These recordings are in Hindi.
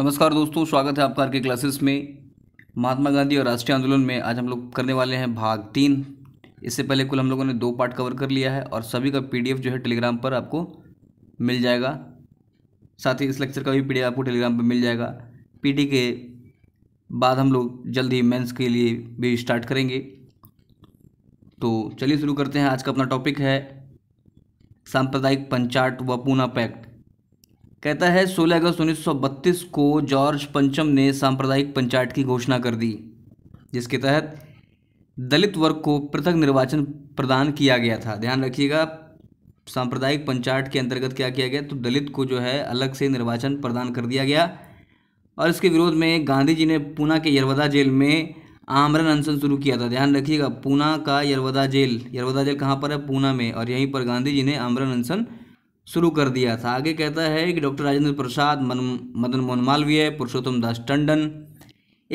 नमस्कार दोस्तों स्वागत है आपका आर के क्लासेस में महात्मा गांधी और राष्ट्रीय आंदोलन में आज हम लोग करने वाले हैं भाग तीन इससे पहले कुल हम लोगों ने दो पार्ट कवर कर लिया है और सभी का पीडीएफ जो है टेलीग्राम पर आपको मिल जाएगा साथ ही इस लेक्चर का भी पीडीएफ आपको टेलीग्राम पर मिल जाएगा पी के बाद हम लोग जल्द ही मेन्स के लिए भी स्टार्ट करेंगे तो चलिए शुरू करते हैं आज का अपना टॉपिक है सांप्रदायिक पंचाट व पूना पैक्ट कहता है 16 अगस्त 1932 को जॉर्ज पंचम ने सांप्रदायिक पंचायत की घोषणा कर दी जिसके तहत दलित वर्ग को पृथक निर्वाचन प्रदान किया गया था ध्यान रखिएगा सांप्रदायिक पंचायत के अंतर्गत क्या किया गया तो दलित को जो है अलग से निर्वाचन प्रदान कर दिया गया और इसके विरोध में गांधी जी ने पूना के यरवदा जेल में आमरण अनशन शुरू किया था ध्यान रखिएगा पूना का यरवदा जेल यरवदा जेल कहाँ पर है पूना में और यहीं पर गांधी जी ने आमरण अनशन शुरू कर दिया था आगे कहता है कि डॉक्टर राजेंद्र प्रसाद मन, मदन मोहन मालवीय पुरुषोत्तम दास टंडन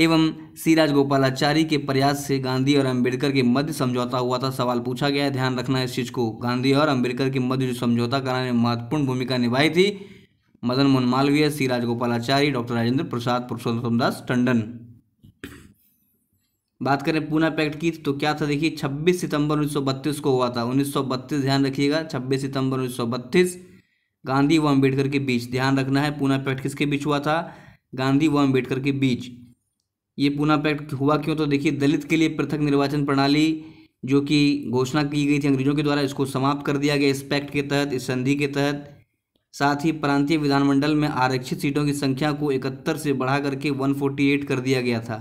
एवं सिराज गोपालाचारी के प्रयास से गांधी और अंबेडकर के मध्य समझौता हुआ था सवाल पूछा गया ध्यान रखना इस चीज़ को गांधी और अंबेडकर के मध्य जो समझौता कराने में महत्वपूर्ण भूमिका निभाई थी मदन मोहन मालवीय सिराज गोपालाचारी डॉक्टर राजेंद्र प्रसाद पुरुषोत्तम दास टंडन बात करें पूना पैक्ट की तो क्या था देखिए 26 सितंबर 1932 को हुआ था 1932 ध्यान रखिएगा 26 सितंबर गांधी व अम्बेडकर के बीच ध्यान रखना है पूना पैक्ट किसके बीच हुआ था गांधी व अम्बेडकर के बीच ये पूना पैक्ट हुआ क्यों तो देखिए दलित के लिए पृथक निर्वाचन प्रणाली जो कि घोषणा की गई थी अंग्रेजों के द्वारा इसको समाप्त कर दिया गया इस पैक्ट के तहत इस संधि के तहत साथ ही प्रांतीय विधानमंडल में आरक्षित सीटों की संख्या को इकहत्तर से बढ़ा करके 148 कर दिया गया था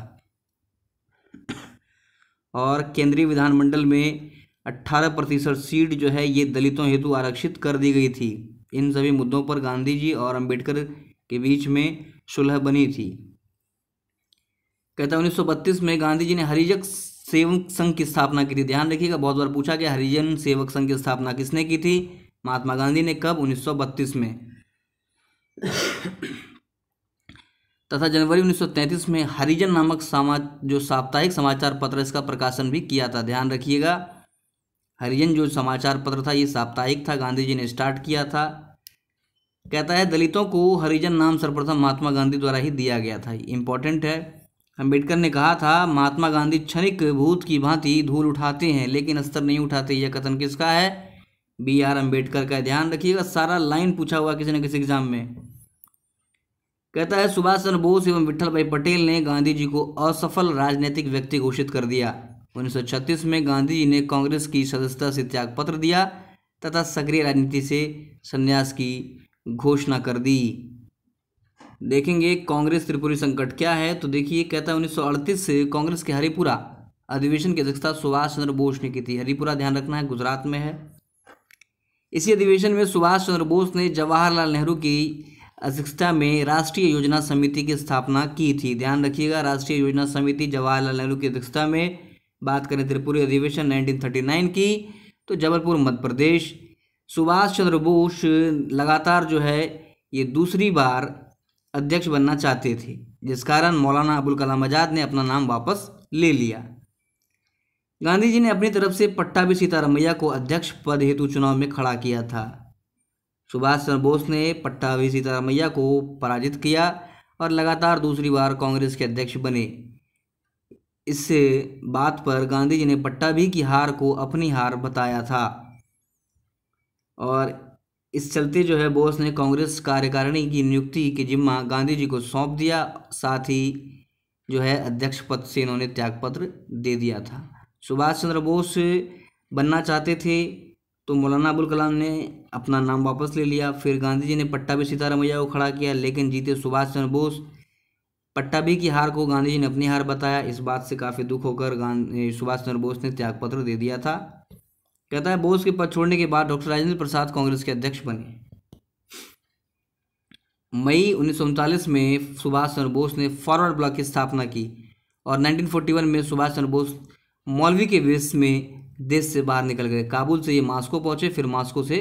और केंद्रीय विधानमंडल में 18 प्रतिशत सीट जो है ये दलितों हेतु आरक्षित कर दी गई थी इन सभी मुद्दों पर गांधी जी और अंबेडकर के बीच में सुलह बनी थी कहता है उन्नीस में गांधी जी ने हरिजक सेवक संघ की स्थापना की थी ध्यान रखिएगा बहुत बार पूछा कि हरिजन सेवक संघ की स्थापना किसने की थी महात्मा गांधी ने कब 1932 में तथा जनवरी 1933 में हरिजन नामक सामा जो साप्ताहिक समाचार पत्र इसका प्रकाशन भी किया था ध्यान रखिएगा हरिजन जो समाचार पत्र था ये साप्ताहिक था गांधी जी ने स्टार्ट किया था कहता है दलितों को हरिजन नाम सर्वप्रथम महात्मा गांधी द्वारा ही दिया गया था इम्पोर्टेंट है अम्बेडकर ने कहा था महात्मा गांधी क्षणिक भूत की भांति धूल उठाते हैं लेकिन अस्तर नहीं उठाते यह कथन किसका है बी आर अम्बेडकर का ध्यान रखिएगा सारा लाइन पूछा हुआ किसी न किसी एग्जाम में कहता है सुभाष चंद्र बोस एवं विठल भाई पटेल ने गांधी जी को असफल राजनीतिक व्यक्ति घोषित कर दिया 1936 में गांधी जी ने कांग्रेस की सदस्यता से त्यागपत्र दिया तथा सक्रिय राजनीति से संन्यास की घोषणा कर दी देखेंगे कांग्रेस त्रिपुरी संकट क्या है तो देखिए कहता है उन्नीस से कांग्रेस के हरिपुरा अधिवेशन की अध्यक्षता सुभाष चंद्र बोस ने की थी हरिपुरा ध्यान रखना है गुजरात में है इसी अधिवेशन में सुभाष चंद्र बोस ने जवाहरलाल नेहरू की अध्यक्षता में राष्ट्रीय योजना समिति की स्थापना की थी ध्यान रखिएगा राष्ट्रीय योजना समिति जवाहरलाल नेहरू की अध्यक्षता में बात करें त्रिपुरी अधिवेशन 1939 की तो जबलपुर मध्य प्रदेश सुभाष चंद्र बोस लगातार जो है ये दूसरी बार अध्यक्ष बनना चाहते थे जिस कारण मौलाना अबुल कलाम आज़ाद ने अपना नाम वापस ले लिया गांधी जी ने अपनी तरफ से भी सीतारमैया को अध्यक्ष पद हेतु चुनाव में खड़ा किया था सुभाष चंद्र बोस ने भी सीतारमैया को पराजित किया और लगातार दूसरी बार कांग्रेस के अध्यक्ष बने इस बात पर गांधी जी ने पट्टा भी की हार को अपनी हार बताया था और इस चलते जो है बोस ने कांग्रेस कार्यकारिणी की नियुक्ति के जिम्मा गांधी जी को सौंप दिया साथ ही जो है अध्यक्ष पद से इन्होंने त्यागपत्र दे दिया था सुभाष चंद्र बोस बनना चाहते थे तो मौलाना अबुल कलाम ने अपना नाम वापस ले लिया फिर गांधी जी ने पट्टा भी सीतारामैया को खड़ा किया लेकिन जीते सुभाष चंद्र बोस पट्टाभी की हार को गांधी जी ने अपनी हार बताया इस बात से काफ़ी दुख होकर गांधी सुभाष चंद्र बोस ने त्यागपत्र दे दिया था कहता है बोस के पद छोड़ने के बाद डॉक्टर राजेंद्र प्रसाद कांग्रेस के अध्यक्ष बने मई उन्नीस में सुभाष चंद्र बोस ने फॉरवर्ड ब्लॉक की स्थापना की और 1941 में सुभाष चंद्र बोस मौलवी के वेश में देश से बाहर निकल गए काबुल से ये मास्को पहुंचे फिर मास्को से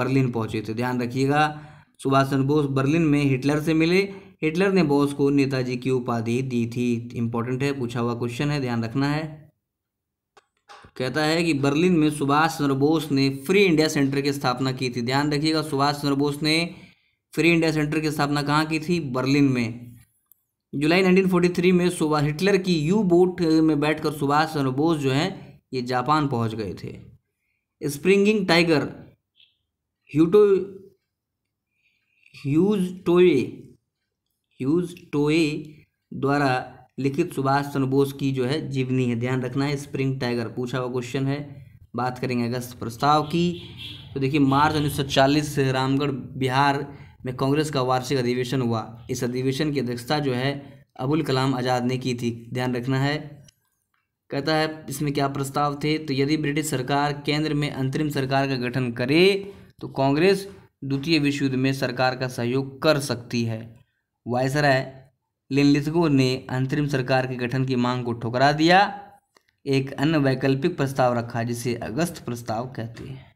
बर्लिन पहुंचे तो ध्यान रखिएगा सुभाष चंद्र बोस बर्लिन में हिटलर से मिले हिटलर ने बोस को नेताजी की उपाधि दी थी इंपॉर्टेंट है पूछा हुआ क्वेश्चन है ध्यान रखना है कहता है कि बर्लिन में सुभाष चंद्र बोस ने फ्री इंडिया सेंटर की स्थापना की थी ध्यान रखिएगा सुभाष चंद्र बोस ने फ्री इंडिया सेंटर की स्थापना कहाँ की थी बर्लिन में जुलाई 1943 में सुभाष हिटलर की यू बोट में बैठकर सुभाष चंद्र बोस जो हैं ये जापान पहुंच गए थे springing tiger Hugh Toye Hugh Toye Hugh Toye द्वारा लिखित सुभाष चंद्र बोस की जो है जीवनी है ध्यान रखना है स्प्रिंग टाइगर पूछा हुआ क्वेश्चन है बात करेंगे अगस्त प्रस्ताव की तो देखिए मार्च उन्नीस से रामगढ़ बिहार में कांग्रेस का वार्षिक अधिवेशन हुआ इस अधिवेशन की अध्यक्षता जो है अबुल कलाम आज़ाद ने की थी ध्यान रखना है कहता है इसमें क्या प्रस्ताव थे तो यदि ब्रिटिश सरकार केंद्र में अंतरिम सरकार का गठन करे तो कांग्रेस द्वितीय विश्व युद्ध में सरकार का सहयोग कर सकती है वायसराय लिनलिसगो ने अंतरिम सरकार के गठन की मांग को ठुकरा दिया एक अन्य वैकल्पिक प्रस्ताव रखा जिसे अगस्त प्रस्ताव कहते हैं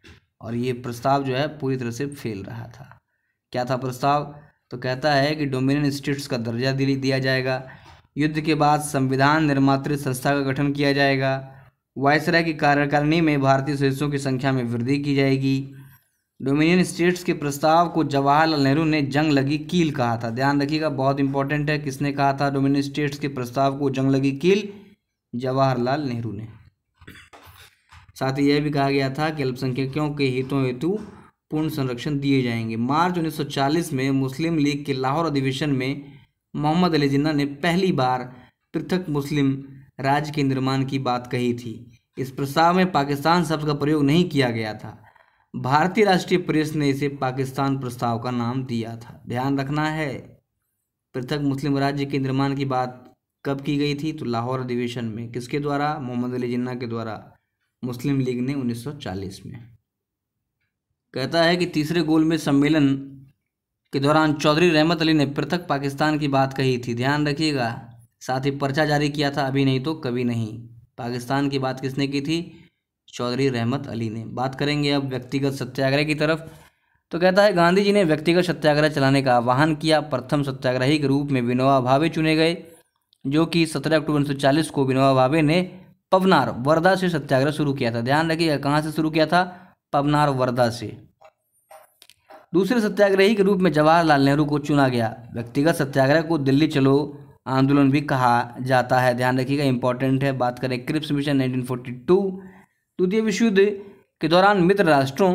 और ये प्रस्ताव जो है पूरी तरह से फेल रहा था क्या था प्रस्ताव तो कहता है कि डोमिनियन स्टेट्स का दर्जा दिया जाएगा युद्ध के बाद संविधान निर्मातृ संस्था का गठन किया जाएगा वायसराय की कार्यकारिणी में भारतीय सदस्यों की संख्या में वृद्धि की जाएगी डोमिनियन स्टेट्स के प्रस्ताव को जवाहरलाल नेहरू ने जंग लगी कील कहा था ध्यान रखिएगा बहुत इंपॉर्टेंट है किसने कहा था डोमिनियन स्टेट्स के प्रस्ताव को जंग लगी कील जवाहरलाल नेहरू ने साथ ही यह भी कहा गया था कि अल्पसंख्यकों के हितों हेतु पूर्ण संरक्षण दिए जाएंगे मार्च 1940 में मुस्लिम लीग के लाहौर अधिवेशन में मोहम्मद अली जिन्ना ने पहली बार पृथक मुस्लिम राज्य के निर्माण की बात कही थी इस प्रस्ताव में पाकिस्तान शब्द का प्रयोग नहीं किया गया था भारतीय राष्ट्रीय प्रेस ने इसे पाकिस्तान प्रस्ताव का नाम दिया था ध्यान रखना है पृथक मुस्लिम राज्य के निर्माण की बात कब की गई थी तो लाहौर अधिवेशन में किसके द्वारा मोहम्मद अली जिन्ना के द्वारा मुस्लिम लीग ने 1940 में कहता है कि तीसरे गोल में सम्मेलन के दौरान चौधरी रहमत अली ने पृथक पाकिस्तान की बात कही थी ध्यान रखिएगा साथ ही पर्चा जारी किया था अभी नहीं तो कभी नहीं पाकिस्तान की बात किसने की थी चौधरी रहमत अली ने बात करेंगे अब व्यक्तिगत सत्याग्रह की तरफ तो कहता है गांधी जी ने व्यक्तिगत सत्याग्रह चलाने का आह्वान किया प्रथम सत्याग्रही के रूप में विनोबा भावे चुने गए जो कि 17 अक्टूबर उन्नीस को विनोबा भावे ने पवनार वर्धा से सत्याग्रह शुरू किया था ध्यान रखिएगा कहाँ से शुरू किया था पवनार वर्धा से दूसरे सत्याग्रही के रूप में जवाहरलाल नेहरू को चुना गया व्यक्तिगत सत्याग्रह को दिल्ली चलो आंदोलन भी कहा जाता है ध्यान रखिएगा इंपॉर्टेंट है बात करें क्रिप्स मिशन टू द्वितीय विश्वयुद्ध के दौरान मित्र राष्ट्रों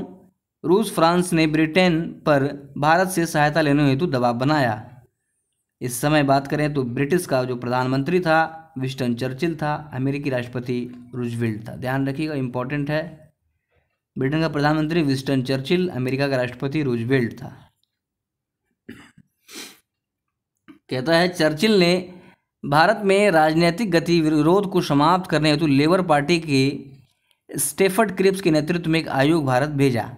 रूस फ्रांस ने ब्रिटेन पर भारत से सहायता लेने हेतु दबाव बनाया इस समय बात करें तो ब्रिटिश का जो प्रधानमंत्री था विस्टन चर्चिल था अमेरिकी राष्ट्रपति रूजवेल्ट था ध्यान रखिएगा इंपॉर्टेंट है ब्रिटेन का प्रधानमंत्री विस्टन चर्चिल अमेरिका का राष्ट्रपति रूजवेल्ट था कहता है चर्चिल ने भारत में राजनीतिक गतिविरोध को समाप्त करने हेतु लेबर पार्टी के स्टेफर्ड क्रिप्स के नेतृत्व में एक आयोग भारत भेजा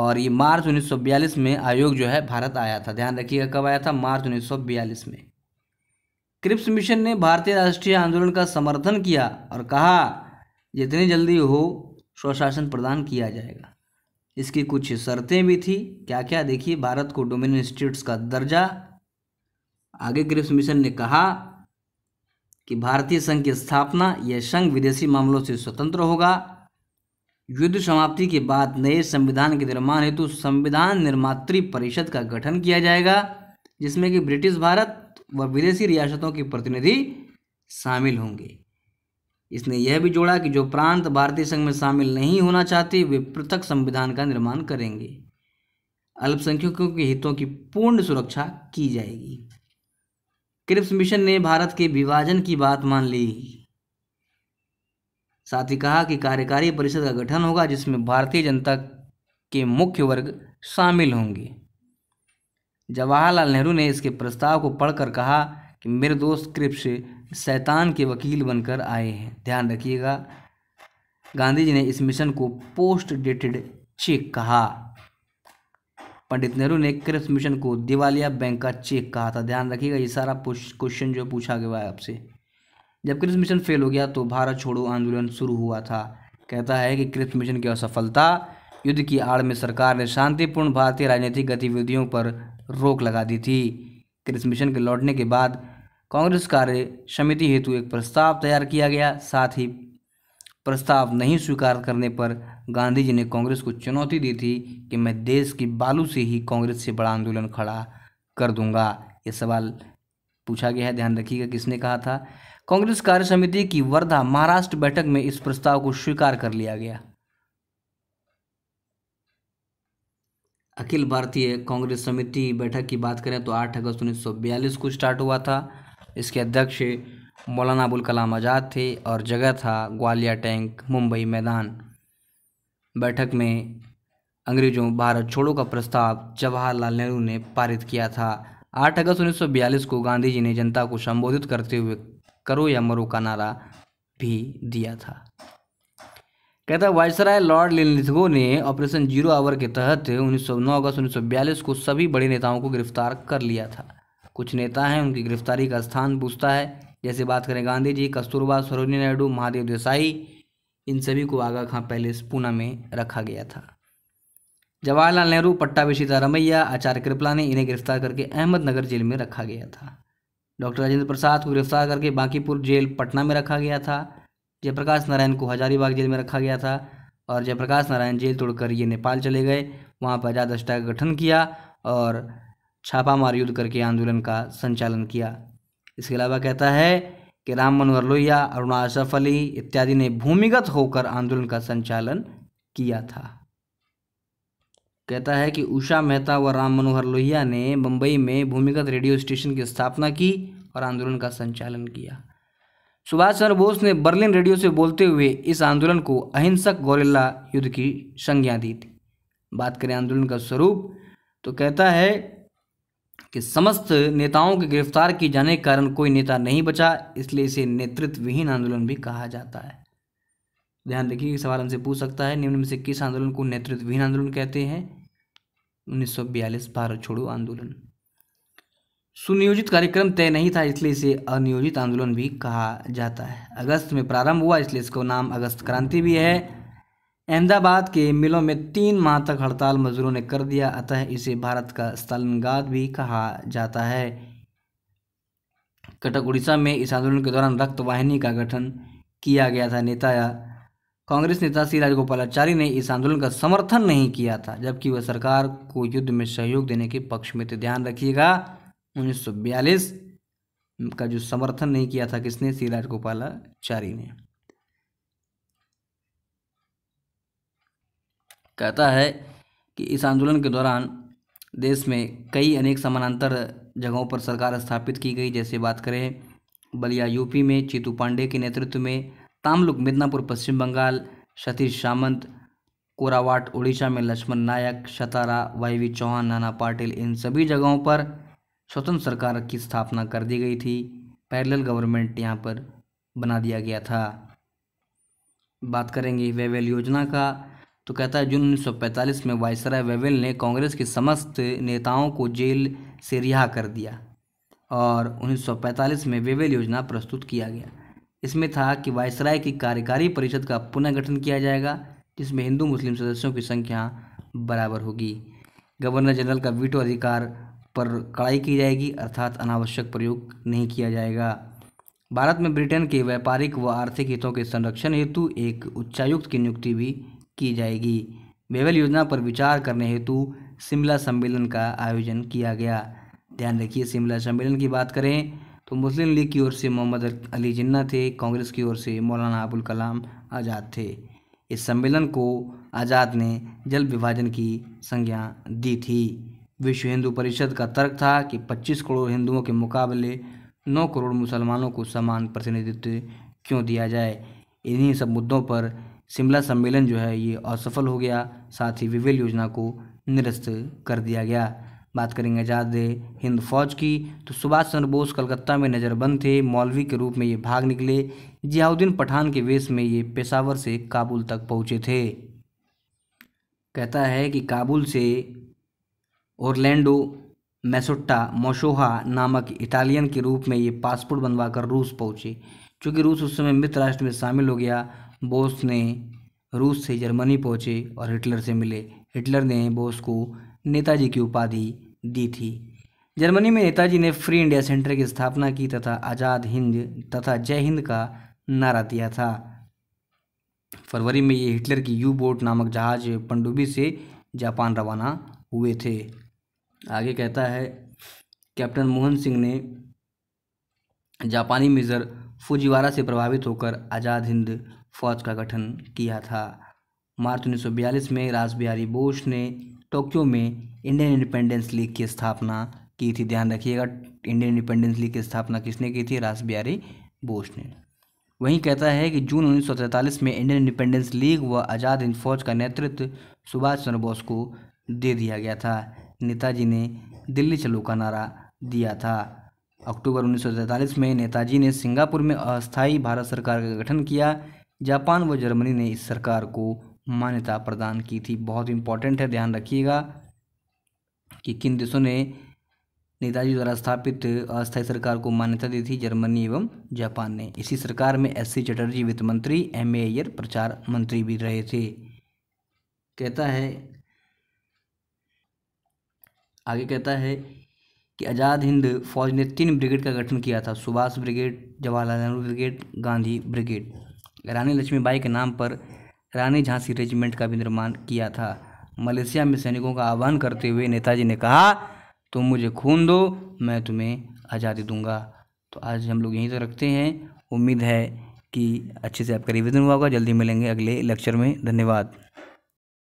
और ये मार्च 1942 में आयोग जो है भारत आया था ध्यान रखिएगा कब आया था मार्च 1942 में क्रिप्स मिशन ने भारतीय राष्ट्रीय आंदोलन का समर्थन किया और कहा जितनी जल्दी हो स्वशासन प्रदान किया जाएगा इसकी कुछ शर्तें भी थी क्या क्या देखिए भारत को डोमिनियन स्टेट्स का दर्जा आगे क्रिप्स मिशन ने कहा कि भारतीय संघ की स्थापना यह संघ विदेशी मामलों से स्वतंत्र होगा युद्ध समाप्ति के बाद नए संविधान के निर्माण हेतु संविधान निर्मात परिषद का गठन किया जाएगा जिसमें कि ब्रिटिश भारत व विदेशी रियासतों के प्रतिनिधि शामिल होंगे इसने यह भी जोड़ा कि जो प्रांत भारतीय संघ में शामिल नहीं होना चाहते वे पृथक संविधान का निर्माण करेंगे अल्पसंख्यकों के हितों की पूर्ण सुरक्षा की जाएगी क्रिप्स मिशन ने भारत के विभाजन की बात मान ली साथ ही कहा कि कार्यकारी परिषद का गठन होगा जिसमें भारतीय जनता के मुख्य वर्ग शामिल होंगे जवाहरलाल नेहरू ने इसके प्रस्ताव को पढ़कर कहा कि मेरे दोस्त क्रिप्स शैतान के वकील बनकर आए हैं ध्यान रखिएगा गांधी जी ने इस मिशन को पोस्ट डेटेड चेक कहा पंडित नेहरू ने क्रिप्स मिशन को दिवालिया बैंक का चेक कहा था ध्यान रखिएगा ये सारा क्वेश्चन जो पूछा गया है आपसे जब क्रिप्स मिशन फेल हो गया तो भारत छोड़ो आंदोलन शुरू हुआ था कहता है कि क्रिप्स मिशन की असफलता युद्ध की आड़ में सरकार ने शांतिपूर्ण भारतीय राजनीतिक गतिविधियों पर रोक लगा दी थी क्रिप्स मिशन के लौटने के बाद कांग्रेस कार्य समिति हेतु एक प्रस्ताव तैयार किया गया साथ ही प्रस्ताव नहीं स्वीकार करने पर गांधी जी ने कांग्रेस को चुनौती दी थी कि मैं देश की बालू से ही कांग्रेस से बड़ा आंदोलन खड़ा कर दूंगा ये सवाल पूछा गया है ध्यान रखिएगा किसने कहा था कांग्रेस कार्य समिति की वर्धा महाराष्ट्र बैठक में इस प्रस्ताव को स्वीकार कर लिया गया अखिल भारतीय कांग्रेस समिति बैठक की बात करें तो 8 अगस्त उन्नीस को स्टार्ट हुआ था इसके अध्यक्ष मौलाना अबुल कलाम आज़ाद थे और जगह था ग्वालियर टैंक मुंबई मैदान बैठक में अंग्रेज़ों भारत छोड़ो का प्रस्ताव जवाहरलाल नेहरू ने पारित किया था 8 अगस्त 1942 को गांधी जी ने जनता को संबोधित करते हुए करो या मरो का नारा भी दिया था कहता वायसराय लॉर्ड लिनलिथगो ने ऑपरेशन जीरो आवर के तहत 1909 अगस्त 1942 को सभी बड़े नेताओं को गिरफ्तार कर लिया था कुछ नेता हैं उनकी गिरफ्तारी का स्थान पूछता है जैसे बात करें गांधी जी कस्तूरबा सरोजनी नायडू महादेव देसाई इन सभी को आगा खां पैलेस पूना में रखा गया था जवाहरलाल नेहरू पट्टा पट्टाभी रमैया आचार्य कृपला ने इन्हें गिरफ्तार करके अहमदनगर जेल में रखा गया था डॉक्टर राजेंद्र प्रसाद को गिरफ्तार करके बांकीपुर जेल पटना में रखा गया था जयप्रकाश नारायण को हजारीबाग जेल में रखा गया था और जयप्रकाश नारायण जेल तोड़कर ये नेपाल चले गए वहाँ पर आजाद अष्टा का गठन किया और छापामार युद्ध करके आंदोलन का संचालन किया इसके अलावा कहता है कि राम मनोहर लोहिया अरुण आसफ अली इत्यादि ने भूमिगत होकर आंदोलन का संचालन किया था कहता है कि उषा मेहता व राम मनोहर लोहिया ने मुंबई में भूमिगत रेडियो स्टेशन की स्थापना की और आंदोलन का संचालन किया सुभाष चंद्र बोस ने बर्लिन रेडियो से बोलते हुए इस आंदोलन को अहिंसक गौरेला युद्ध की संज्ञा दी थी बात करें आंदोलन का स्वरूप तो कहता है कि समस्त नेताओं के गिरफ्तार किए जाने के कारण कोई नेता नहीं बचा इसलिए इसे नेतृत्व विहीन आंदोलन भी कहा जाता है ध्यान रखिए सवाल हमसे पूछ सकता है निम्न में से किस आंदोलन को नेतृत्व विहीन आंदोलन कहते हैं उन्नीस भारत छोड़ो आंदोलन सुनियोजित कार्यक्रम तय नहीं था इसलिए इसे अनियोजित आंदोलन भी कहा जाता है अगस्त में प्रारंभ हुआ इसलिए इसको नाम अगस्त क्रांति भी है अहमदाबाद के मिलों में तीन माह तक हड़ताल मजदूरों ने कर दिया अतः इसे भारत का स्टालिनगाद भी कहा जाता है कटक उड़ीसा में इस आंदोलन के दौरान रक्त वाहिनी का गठन किया गया था नेता या कांग्रेस नेता सी राजगोपालाचारी ने इस आंदोलन का समर्थन नहीं किया था जबकि वह सरकार को युद्ध में सहयोग देने के पक्ष में थे ध्यान रखिएगा उन्नीस का जो समर्थन नहीं किया था किसने सी राजगोपालाचारी ने कहता है कि इस आंदोलन के दौरान देश में कई अनेक समानांतर जगहों पर सरकार स्थापित की गई जैसे बात करें बलिया यूपी में चीतू पांडे के नेतृत्व में तामलुक मिदनापुर पश्चिम बंगाल सतीश सामंत कोरावाट उड़ीसा में लक्ष्मण नायक शतारा वाईवी चौहान नाना पाटिल इन सभी जगहों पर स्वतंत्र सरकार की स्थापना कर दी गई थी पैरेलल गवर्नमेंट यहाँ पर बना दिया गया था बात करेंगे वेवेल योजना का तो कहता है जून उन्नीस में वायसराय वेवेल ने कांग्रेस के समस्त नेताओं को जेल से रिहा कर दिया और 1945 में वेवेल योजना प्रस्तुत किया गया इसमें था कि वायसराय की कार्यकारी परिषद का पुनर्गठन किया जाएगा जिसमें हिंदू मुस्लिम सदस्यों की संख्या बराबर होगी गवर्नर जनरल का वीटो अधिकार पर कड़ाई की जाएगी अर्थात अनावश्यक प्रयोग नहीं किया जाएगा भारत में ब्रिटेन के व्यापारिक व आर्थिक हितों के संरक्षण हेतु एक उच्चायुक्त की नियुक्ति भी की जाएगी बेवल योजना पर विचार करने हेतु शिमला सम्मेलन का आयोजन किया गया ध्यान रखिए शिमला सम्मेलन की बात करें तो मुस्लिम लीग की ओर से मोहम्मद अली जिन्ना थे कांग्रेस की ओर से मौलाना अबुल कलाम आज़ाद थे इस सम्मेलन को आज़ाद ने जल विभाजन की संज्ञा दी थी विश्व हिंदू परिषद का तर्क था कि 25 करोड़ हिंदुओं के मुकाबले 9 करोड़ मुसलमानों को समान प्रतिनिधित्व क्यों दिया जाए इन्हीं सब मुद्दों पर शिमला सम्मेलन जो है ये असफल हो गया साथ ही विवेल योजना को निरस्त कर दिया गया बात करेंगे आज़ाद हिंद फौज की तो सुभाष चंद्र बोस कलकत्ता में नज़रबंद थे मौलवी के रूप में ये भाग निकले जियाउद्दीन पठान के वेश में ये पेशावर से काबुल तक पहुँचे थे कहता है कि काबुल से ओरलैंडो मैसोट्टा मोशोहा नामक इटालियन के रूप में ये पासपोर्ट बनवाकर रूस पहुँचे चूँकि रूस उस समय मित्र राष्ट्र में शामिल हो गया बोस ने रूस से जर्मनी पहुँचे और हिटलर से मिले हिटलर ने बोस को नेताजी की उपाधि दी थी जर्मनी में नेताजी ने फ्री इंडिया सेंटर की स्थापना की तथा आज़ाद हिंद तथा जय हिंद का नारा दिया था फरवरी में ये हिटलर की यू बोट नामक जहाज पनडुब्बी से जापान रवाना हुए थे आगे कहता है कैप्टन मोहन सिंह ने जापानी मेजर फुजीवारा से प्रभावित होकर आज़ाद हिंद फौज का गठन किया था मार्च 1942 में राज बिहारी बोस ने टोक्यो में इंडियन इंडिपेंडेंस लीग की स्थापना की थी ध्यान रखिएगा इंडियन इंडिपेंडेंस लीग की स्थापना किसने की थी रास बिहारी बोस ने वहीं कहता है कि जून उन्नीस में इंडियन इंडिपेंडेंस लीग व आज़ाद हिंद फौज का नेतृत्व सुभाष चंद्र बोस को दे दिया गया था नेताजी ने दिल्ली चलो का नारा दिया था अक्टूबर उन्नीस में नेताजी ने सिंगापुर में अस्थायी भारत सरकार का गठन किया जापान व जर्मनी ने इस सरकार को मान्यता प्रदान की थी बहुत इंपॉर्टेंट है ध्यान रखिएगा कि किन देशों ने नेताजी द्वारा स्थापित अस्थायी सरकार को मान्यता दी थी जर्मनी एवं जापान ने इसी सरकार में एस सी चटर्जी वित्त मंत्री एम ए अयर प्रचार मंत्री भी रहे थे कहता है आगे कहता है कि आज़ाद हिंद फौज ने तीन ब्रिगेड का गठन किया था Subhash brigade Jawaharlal Nehru brigade Gandhi brigade Rani Lakshmibai के नाम पर रानी झांसी रेजिमेंट का भी निर्माण किया था मलेशिया में सैनिकों का आह्वान करते हुए नेताजी ने कहा तुम मुझे खून दो मैं तुम्हें आज़ादी दूंगा तो आज हम लोग यहीं तो रखते हैं उम्मीद है कि अच्छे से आपका रिविज़न हुआ होगा जल्दी मिलेंगे अगले लेक्चर में धन्यवाद